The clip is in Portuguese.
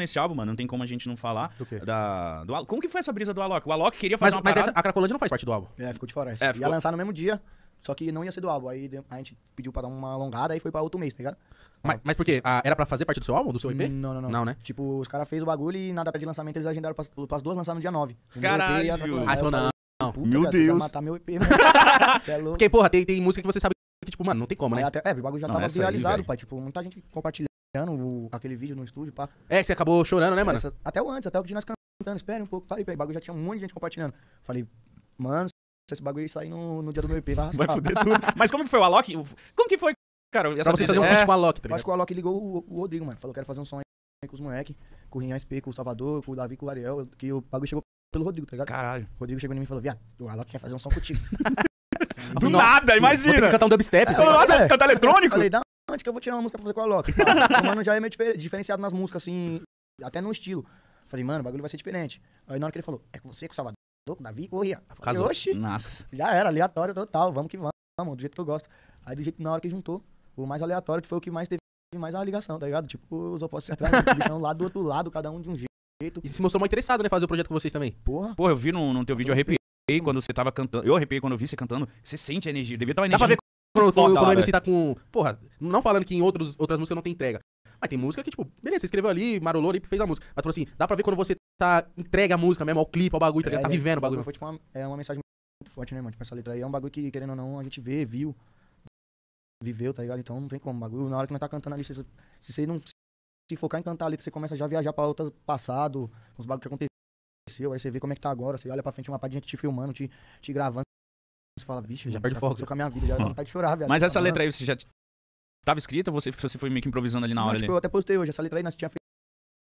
nesse álbum, mano. Não tem como a gente não falar. Do quê? Da, do, como que foi essa brisa do Alok? O Alok queria fazer mas, uma mas parada... Mas a Cracolândia não faz parte do álbum. É, ficou de fora. É, ficou... Ia lançar no mesmo dia, só que não ia ser do álbum. Aí a gente pediu pra dar uma alongada e foi pra outro mês, tá ligado? Mas, mas por quê? Ah, era pra fazer parte do seu álbum, do seu EP? Não, não, não. Não, né? Tipo, os caras fez o bagulho e na data de lançamento eles agendaram pras, pras duas lançar no dia 9. Caralho! Ah, não. não. Puta, meu cara, Deus! Você matar meu EP, Você né? é louco. Porque, porra, tem, tem música que você sabe que, tipo, mano, não tem como, né? até, é, o bagulho já não, tava viralizado, aí, pai. Tipo, muita gente compartilhando. O, aquele vídeo no estúdio, pá. É, que você acabou chorando, né, mano? Essa, até o antes, até o que nós cantando, espere um pouco, falei, o bagulho já tinha um monte de gente compartilhando. Falei, mano, se esse bagulho sair no, no dia do meu EP, vai arrastar. Vai fuder tudo. Mas como que foi o Alok? Como que foi, cara? Essa pra você fazer um é... com o Alok, primeiro. Acho que o Alok ligou o, o Rodrigo, mano. Falou, quero fazer um som aí com os moleques, com o Rinhão SP, com o Salvador, com o Davi, com o Ariel, que o bagulho chegou pelo Rodrigo, tá ligado? Caralho. O Rodrigo chegou em mim e falou, viado, o Alok quer fazer um som contigo. do Nossa, nada, imagina. Vou cantar um dubstep. É, tá nossa, é. cantar eletrônico? Falei, não, antes que eu vou tirar uma música pra fazer com a Loki. Tá? o mano já é meio diferenciado nas músicas, assim, até no estilo. Falei, mano, o bagulho vai ser diferente. Aí na hora que ele falou, é com você, com o Salvador, com o Davi, corria. Falei, Oxi. Nossa. Já era, aleatório total, vamos que vamos, do jeito que eu gosto. Aí do jeito na hora que juntou, o mais aleatório foi o que mais teve mais a ligação, tá ligado? Tipo, os opostos atrás, um lado do outro lado, cada um de um jeito. E se mostrou muito interessado, né, fazer o projeto com vocês também. Porra. Porra, eu vi no, no teu vídeo, eu arrepiei quando você tava cantando. Eu arrepiei quando eu vi você cantando. Você sente a energia, devia estar uma energia. Dá pra ver Pro, Foda, quando o MC tá com. Porra, não falando que em outros, outras músicas não tem entrega. Mas tem música que, tipo, beleza, você escreveu ali, marolou ali, fez a música. Mas, tipo assim, dá pra ver quando você tá entrega a música mesmo, ao clipe, ao bagulho, tá, tá é, tá vivendo o bagulho. Foi, tipo, uma, é uma mensagem muito forte, né, mano? Tipo, essa letra aí é um bagulho que, querendo ou não, a gente vê, viu, viveu, tá ligado? Então não tem como. Bagulho, na hora que nós tá cantando ali, se, se você não se focar em cantar ali, você começa já a viajar pra outro passado, os bagulhos que aconteceu, aí você vê como é que tá agora, você olha pra frente uma parte de gente te filmando, te, te gravando, você fala, bicho, já hum, perde já tá foco. com a minha vida, já hum. vontade de chorar, velho. Mas essa tá letra aí você já tava escrita ou você, você foi meio que improvisando ali na não, hora? Tipo, ali? eu até postei hoje, essa letra aí nós tinha feito.